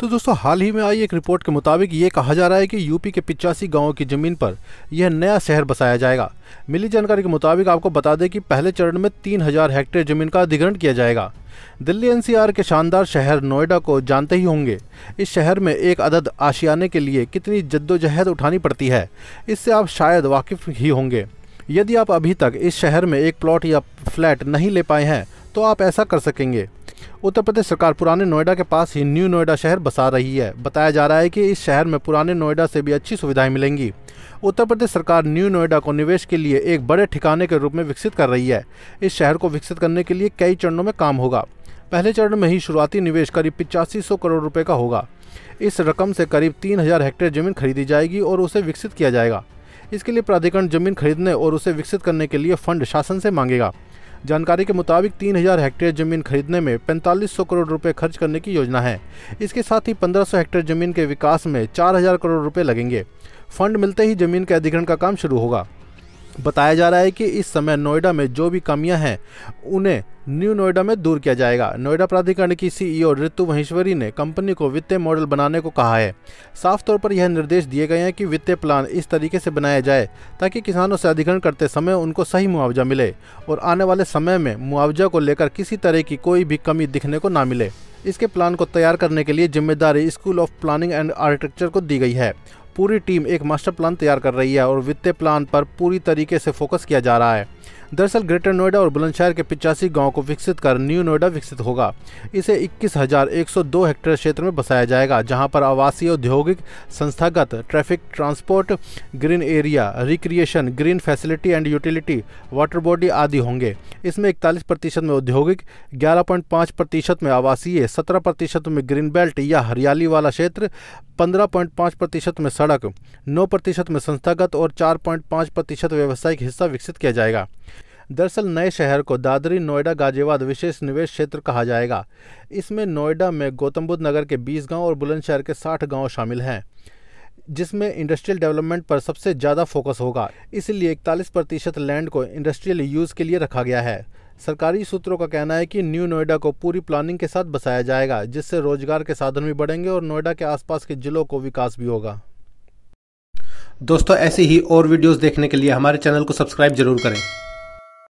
तो दोस्तों हाल ही में आई एक रिपोर्ट के मुताबिक ये कहा जा रहा है कि यूपी के पिचासी गांवों की ज़मीन पर यह नया शहर बसाया जाएगा मिली जानकारी के मुताबिक आपको बता दें कि पहले चरण में हजार हेक्टेयर ज़मीन का अधिग्रहण किया जाएगा दिल्ली एनसीआर के शानदार शहर नोएडा को जानते ही होंगे इस शहर में एक अदद आशियाने के लिए कितनी जद्दोजहद उठानी पड़ती है इससे आप शायद वाकिफ ही होंगे यदि आप अभी तक इस शहर में एक प्लॉट या फ्लैट नहीं ले पाए हैं तो आप ऐसा कर सकेंगे उत्तर प्रदेश सरकार पुराने नोएडा के पास ही न्यू नोएडा शहर बसा रही है बताया जा रहा है कि इस शहर में पुराने नोएडा से भी अच्छी सुविधाएं मिलेंगी उत्तर प्रदेश सरकार न्यू नोएडा को निवेश के लिए एक बड़े ठिकाने के रूप में विकसित कर रही है इस शहर को विकसित करने के लिए कई चरणों में काम होगा पहले चरण में ही शुरुआती निवेश करीब पिचासी करोड़ रुपये का होगा इस रकम से करीब तीन हजार हेक्टेयर जमीन खरीदी जाएगी और उसे विकसित किया जाएगा इसके लिए प्राधिकरण जमीन खरीदने और उसे विकसित करने के लिए फंड शासन से मांगेगा जानकारी के मुताबिक 3000 हेक्टेयर जमीन खरीदने में 4500 करोड़ रुपए खर्च करने की योजना है इसके साथ ही 1500 हेक्टेयर जमीन के विकास में 4000 करोड़ रुपए लगेंगे फंड मिलते ही जमीन के अधिग्रहण का काम शुरू होगा बताया जा रहा है कि इस समय नोएडा में जो भी कमियां हैं उन्हें न्यू नोएडा में दूर किया जाएगा नोएडा प्राधिकरण की सीईओ e ऋतु महेश्वरी ने कंपनी को वित्तीय मॉडल बनाने को कहा है साफ तौर पर यह निर्देश दिए गए हैं कि वित्तीय प्लान इस तरीके से बनाया जाए ताकि किसानों से अधिग्रहण करते समय उनको सही मुआवजा मिले और आने वाले समय में मुआवजा को लेकर किसी तरह की कोई भी कमी दिखने को ना मिले इसके प्लान को तैयार करने के लिए जिम्मेदारी school of planning and architecture को दी गई है पूरी टीम एक मास्टर प्लान तैयार कर रही है और वित्तीय प्लान पर पूरी तरीके से फोकस किया जा रहा है दरअसल ग्रेटर नोएडा और बुलंदशहर के पिचासी गांव को विकसित कर न्यू नोएडा विकसित होगा इसे 21,102 हेक्टेयर क्षेत्र में बसाया जाएगा जहां पर आवासीय औद्योगिक संस्थागत traffic transport green area recreation green facility and utility water body आदि होंगे इसमें इकतालीस प्रतिशत में औद्योगिक ग्यारह पॉइंट पाँच प्रतिशत में आवासीय सत्रह प्रतिशत में ग्रीन बेल्ट या हरियाली वाला क्षेत्र पंद्रह पॉइंट पाँच प्रतिशत में सड़क नौ प्रतिशत में संस्थागत और चार पॉइंट पाँच प्रतिशत व्यावसायिक हिस्सा विकसित किया जाएगा दरअसल नए शहर को दादरी नोएडा गाजियाबाद विशेष निवेश क्षेत्र कहा जाएगा इसमें नोएडा में गौतम बुद्ध नगर के 20 गांव और बुलंदशहर के 60 गांव शामिल हैं जिसमें इंडस्ट्रियल डेवलपमेंट पर सबसे ज़्यादा फोकस होगा इसलिए इकतालीस प्रतिशत लैंड को इंडस्ट्रियल यूज़ के लिए रखा गया है सरकारी सूत्रों का कहना है कि न्यू नोएडा को पूरी प्लानिंग के साथ बसाया जाएगा जिससे रोजगार के साधन भी बढ़ेंगे और नोएडा के आसपास के ज़िलों को विकास भी होगा दोस्तों ऐसी ही और वीडियोस देखने के लिए हमारे चैनल को सब्सक्राइब जरूर करें